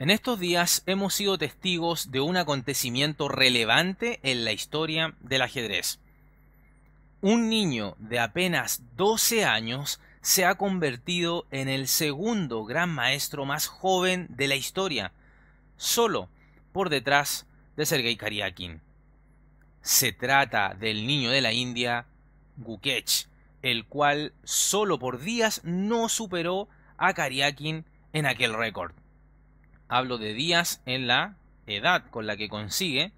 En estos días hemos sido testigos de un acontecimiento relevante en la historia del ajedrez. Un niño de apenas 12 años se ha convertido en el segundo gran maestro más joven de la historia, solo por detrás de Sergei Karyakin. Se trata del niño de la India, Gukech, el cual solo por días no superó a Karyakin en aquel récord hablo de días en la edad con la que consigue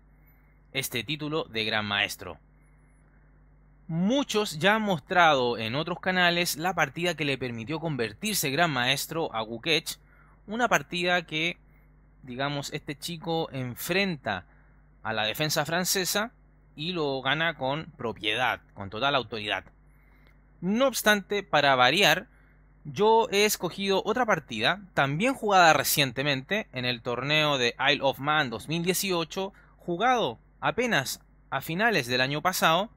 este título de gran maestro. Muchos ya han mostrado en otros canales la partida que le permitió convertirse gran maestro a Gukech, una partida que, digamos, este chico enfrenta a la defensa francesa y lo gana con propiedad, con total autoridad. No obstante, para variar, yo he escogido otra partida, también jugada recientemente, en el torneo de Isle of Man 2018, jugado apenas a finales del año pasado,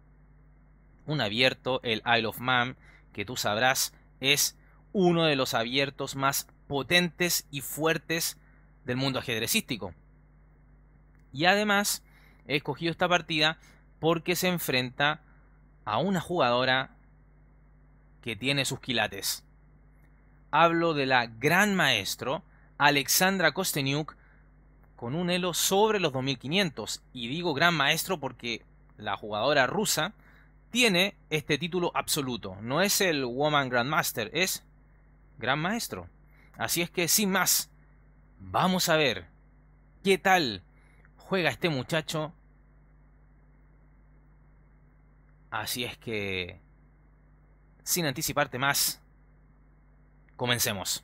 un abierto, el Isle of Man, que tú sabrás es uno de los abiertos más potentes y fuertes del mundo ajedrecístico. Y además he escogido esta partida porque se enfrenta a una jugadora que tiene sus quilates hablo de la gran maestro Alexandra Kosteniuk con un elo sobre los 2500. Y digo gran maestro porque la jugadora rusa tiene este título absoluto. No es el Woman Grandmaster, es gran maestro. Así es que sin más, vamos a ver qué tal juega este muchacho. Así es que, sin anticiparte más, Comencemos.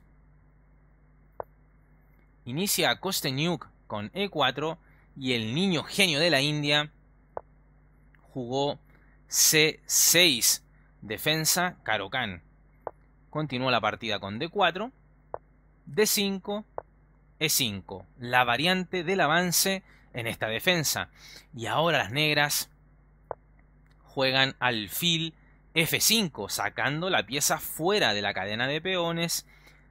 Inicia Kosteniuk con E4 y el niño genio de la India jugó C6, defensa Karokan. Continúa la partida con D4, D5, E5, la variante del avance en esta defensa. Y ahora las negras juegan al alfil F5, sacando la pieza fuera de la cadena de peones,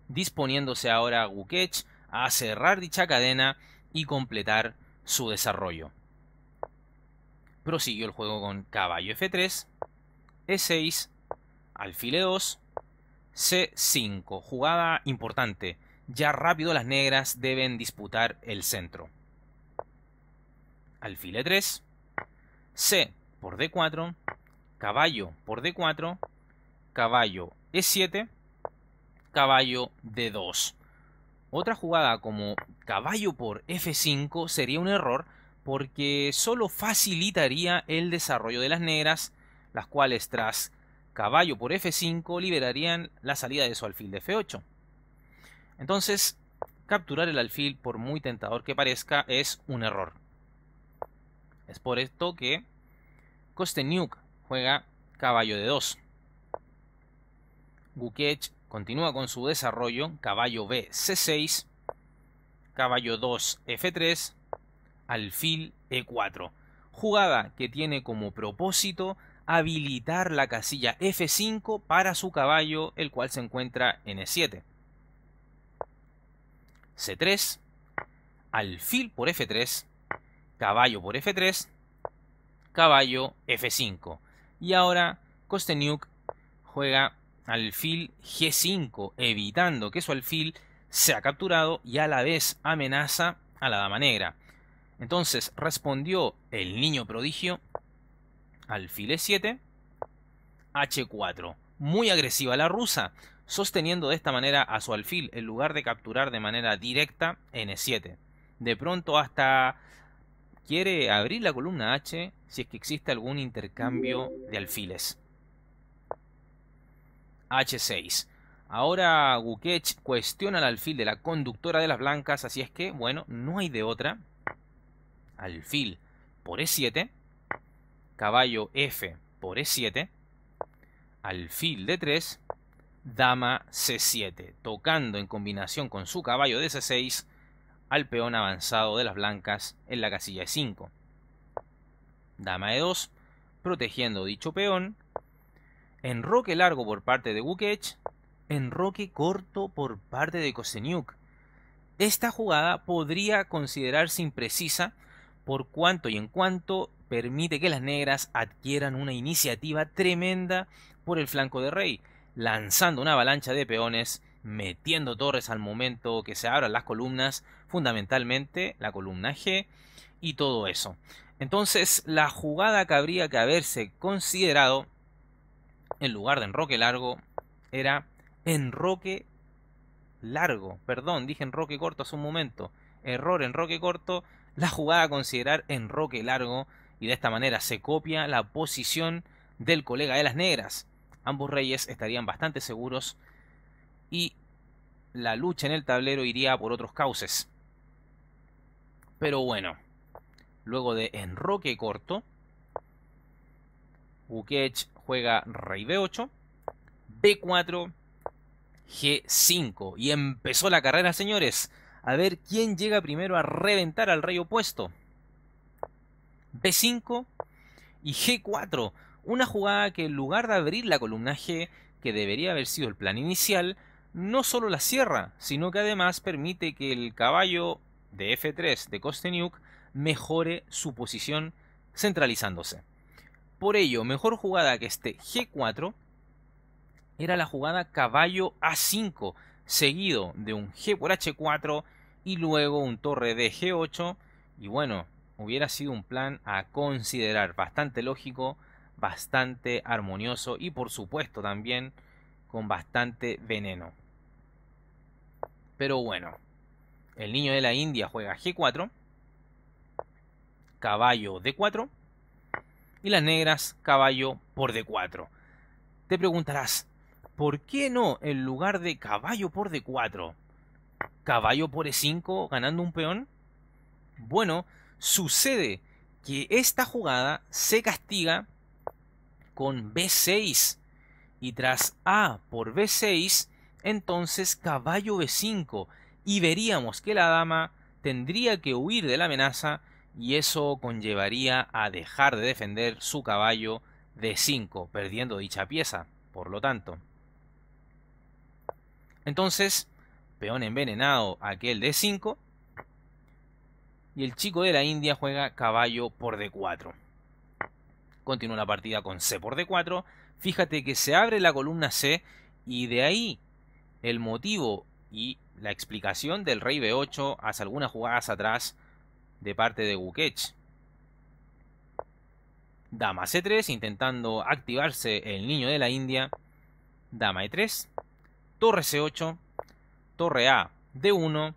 disponiéndose ahora Gukech a cerrar dicha cadena y completar su desarrollo. Prosiguió el juego con caballo F3, E6, alfil 2 C5. Jugada importante. Ya rápido las negras deben disputar el centro. Alfil 3 C por D4, caballo por d4, caballo e7, caballo d2. Otra jugada como caballo por f5 sería un error porque solo facilitaría el desarrollo de las negras, las cuales tras caballo por f5 liberarían la salida de su alfil de f8. Entonces, capturar el alfil, por muy tentador que parezca, es un error. Es por esto que Nuke juega caballo de 2. Gukech continúa con su desarrollo, caballo B C6, caballo 2 F3, alfil E4. Jugada que tiene como propósito habilitar la casilla F5 para su caballo, el cual se encuentra en E7. C3, alfil por F3, caballo por F3, caballo F5. Y ahora Kosteniuk juega alfil G5, evitando que su alfil sea capturado y a la vez amenaza a la dama negra. Entonces respondió el niño prodigio alfil E7, H4. Muy agresiva la rusa, sosteniendo de esta manera a su alfil en lugar de capturar de manera directa N7. E de pronto hasta quiere abrir la columna H si es que existe algún intercambio de alfiles. H6. Ahora Gukech cuestiona el alfil de la conductora de las blancas, así es que, bueno, no hay de otra. Alfil por E7, caballo F por E7, alfil D3, dama C7, tocando en combinación con su caballo de C6 al peón avanzado de las blancas en la casilla de 5. Dama de 2, protegiendo dicho peón. Enroque largo por parte de Wukech. Enroque corto por parte de Koseniuk. Esta jugada podría considerarse imprecisa por cuanto y en cuanto permite que las negras adquieran una iniciativa tremenda por el flanco de rey, lanzando una avalancha de peones metiendo torres al momento que se abran las columnas, fundamentalmente la columna G y todo eso. Entonces la jugada que habría que haberse considerado en lugar de enroque largo era enroque largo. Perdón, dije enroque corto hace un momento. Error, enroque corto. La jugada a considerar enroque largo y de esta manera se copia la posición del colega de las negras. Ambos reyes estarían bastante seguros y la lucha en el tablero iría por otros cauces. Pero bueno, luego de enroque corto, Ukech juega rey b8, b4, g5. Y empezó la carrera, señores. A ver quién llega primero a reventar al rey opuesto. b5 y g4. Una jugada que en lugar de abrir la columna G, que debería haber sido el plan inicial, no solo la sierra, sino que además permite que el caballo de F3 de Kosteniuk mejore su posición centralizándose. Por ello, mejor jugada que este G4 era la jugada caballo A5, seguido de un G por H4 y luego un torre de G8. Y bueno, hubiera sido un plan a considerar, bastante lógico, bastante armonioso y por supuesto también con bastante veneno. Pero bueno, el niño de la India juega G4, caballo D4 y las negras caballo por D4. Te preguntarás, ¿por qué no en lugar de caballo por D4, caballo por E5 ganando un peón? Bueno, sucede que esta jugada se castiga con B6 y tras A por B6 entonces caballo b5 y veríamos que la dama tendría que huir de la amenaza y eso conllevaría a dejar de defender su caballo d5, perdiendo dicha pieza, por lo tanto. Entonces, peón envenenado aquel d5 y el chico de la India juega caballo por d4. Continúa la partida con c por d4, fíjate que se abre la columna c y de ahí el motivo y la explicación del rey B8 hace algunas jugadas atrás de parte de Gukech. Dama C3 intentando activarse el niño de la India. Dama E3. Torre C8. Torre A D1.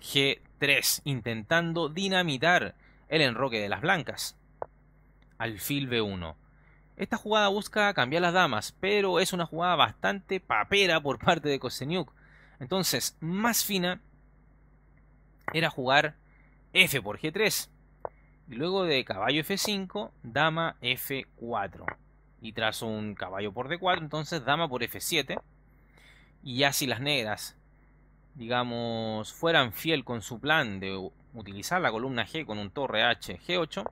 G3 intentando dinamitar el enroque de las blancas. Alfil B1. Esta jugada busca cambiar las damas, pero es una jugada bastante papera por parte de Koseniuk. Entonces, más fina era jugar F por G3. Luego de caballo F5, dama F4. Y tras un caballo por D4, entonces dama por F7. Y ya si las negras, digamos, fueran fiel con su plan de utilizar la columna G con un torre H G8,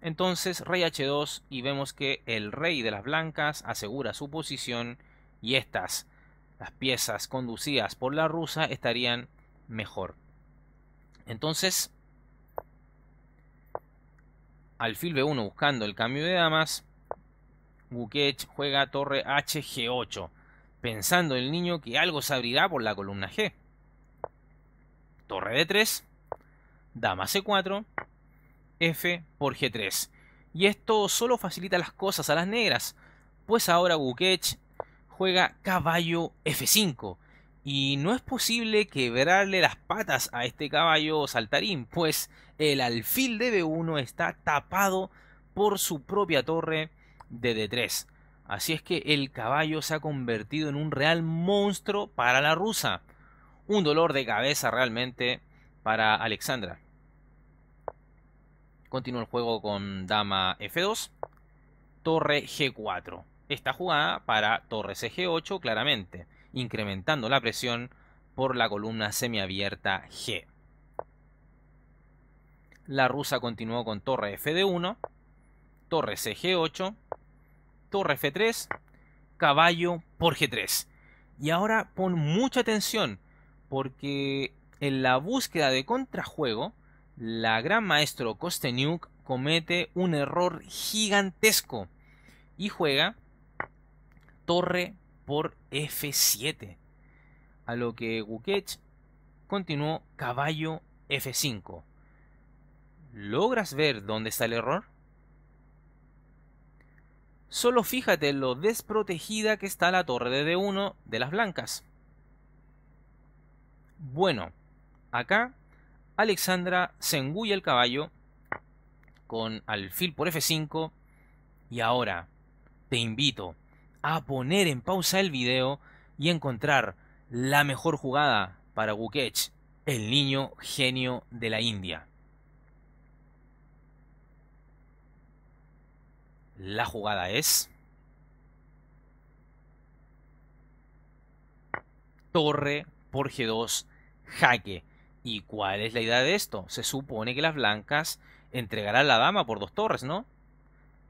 entonces rey h2 y vemos que el rey de las blancas asegura su posición y estas, las piezas conducidas por la rusa, estarían mejor. Entonces, alfil b1 buscando el cambio de damas, Buket juega torre h g8, pensando el niño que algo se abrirá por la columna g. Torre d3, dama c4, F por G3. Y esto solo facilita las cosas a las negras, pues ahora Gukech juega caballo F5. Y no es posible quebrarle las patas a este caballo saltarín, pues el alfil de B1 está tapado por su propia torre de D3. Así es que el caballo se ha convertido en un real monstruo para la rusa. Un dolor de cabeza realmente para Alexandra. Continúa el juego con dama F2, torre G4. Esta jugada para torre CG8 claramente, incrementando la presión por la columna semiabierta G. La rusa continuó con torre FD1, torre CG8, torre F3, caballo por G3. Y ahora pon mucha atención porque en la búsqueda de contrajuego la gran maestro Kosteniuk comete un error gigantesco y juega torre por F7. A lo que Gukesh continuó caballo F5. ¿Logras ver dónde está el error? Solo fíjate lo desprotegida que está la torre de D1 de las blancas. Bueno, acá Alexandra se engulla el caballo con alfil por F5 y ahora te invito a poner en pausa el video y encontrar la mejor jugada para Gukech, el niño genio de la India. La jugada es... Torre por G2, jaque. ¿Y cuál es la idea de esto? Se supone que las blancas entregarán la dama por dos torres, ¿no?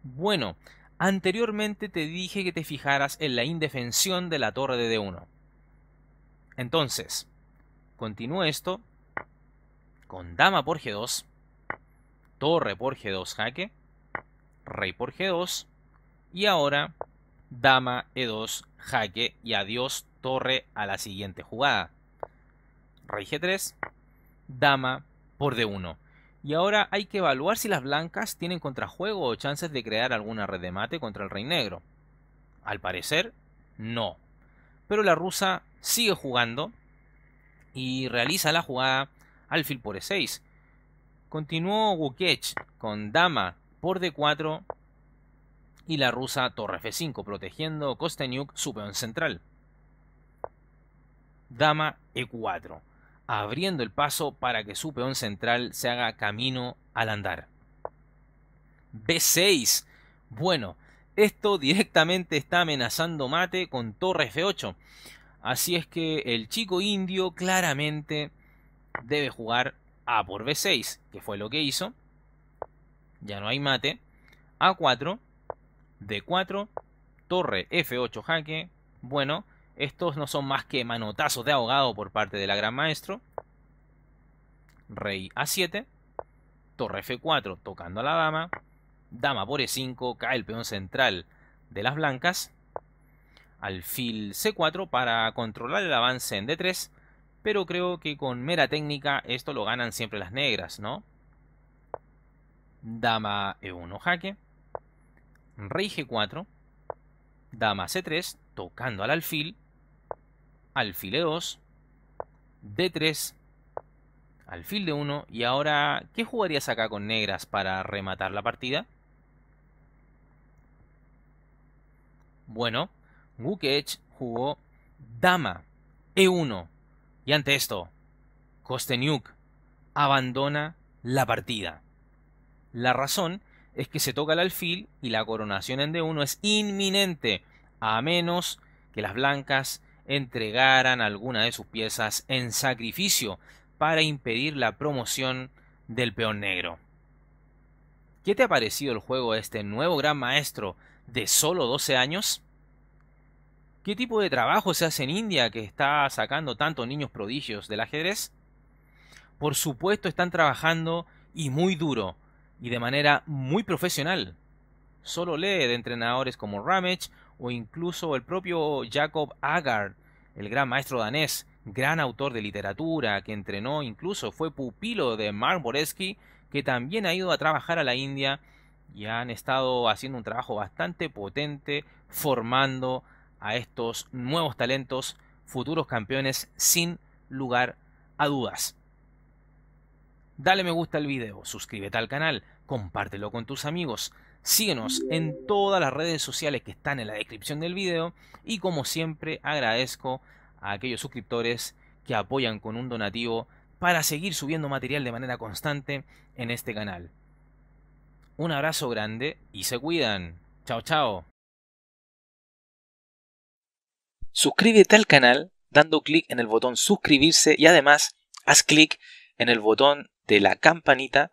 Bueno, anteriormente te dije que te fijaras en la indefensión de la torre de D1. Entonces, continúa esto con dama por G2, torre por G2 jaque, rey por G2 y ahora dama E2 jaque y adiós torre a la siguiente jugada. Rey G3, dama por D1. Y ahora hay que evaluar si las blancas tienen contrajuego o chances de crear alguna red de mate contra el rey negro. Al parecer, no. Pero la rusa sigue jugando y realiza la jugada alfil por E6. Continuó Wukech con dama por D4 y la rusa torre F5 protegiendo Kosteniuk su peón central. Dama E4 abriendo el paso para que su peón central se haga camino al andar. B6. Bueno, esto directamente está amenazando mate con torre F8. Así es que el chico indio claramente debe jugar A por B6, que fue lo que hizo. Ya no hay mate. A4, D4, torre F8 jaque. Bueno, estos no son más que manotazos de ahogado por parte de la Gran Maestro. Rey A7. Torre F4 tocando a la dama. Dama por E5. Cae el peón central de las blancas. Alfil C4 para controlar el avance en D3. Pero creo que con mera técnica esto lo ganan siempre las negras, ¿no? Dama E1 jaque. Rey G4. Dama C3 tocando al alfil alfil e2, d3, alfil de 1 y ahora, ¿qué jugarías acá con negras para rematar la partida? Bueno, Gukech jugó dama e1 y ante esto, Kosteniuk abandona la partida. La razón es que se toca el alfil y la coronación en d1 es inminente, a menos que las blancas entregaran alguna de sus piezas en sacrificio para impedir la promoción del peón negro. ¿Qué te ha parecido el juego de este nuevo gran maestro de solo 12 años? ¿Qué tipo de trabajo se hace en India que está sacando tantos niños prodigios del ajedrez? Por supuesto están trabajando y muy duro y de manera muy profesional. Solo lee de entrenadores como Ramage o incluso el propio Jacob Agard, el gran maestro danés, gran autor de literatura que entrenó, incluso fue pupilo de Mark que también ha ido a trabajar a la India y han estado haciendo un trabajo bastante potente formando a estos nuevos talentos, futuros campeones, sin lugar a dudas. Dale me gusta al video, suscríbete al canal, compártelo con tus amigos, Síguenos en todas las redes sociales que están en la descripción del video y como siempre agradezco a aquellos suscriptores que apoyan con un donativo para seguir subiendo material de manera constante en este canal. Un abrazo grande y se cuidan. Chao, chao. Suscríbete al canal dando clic en el botón suscribirse y además haz clic en el botón de la campanita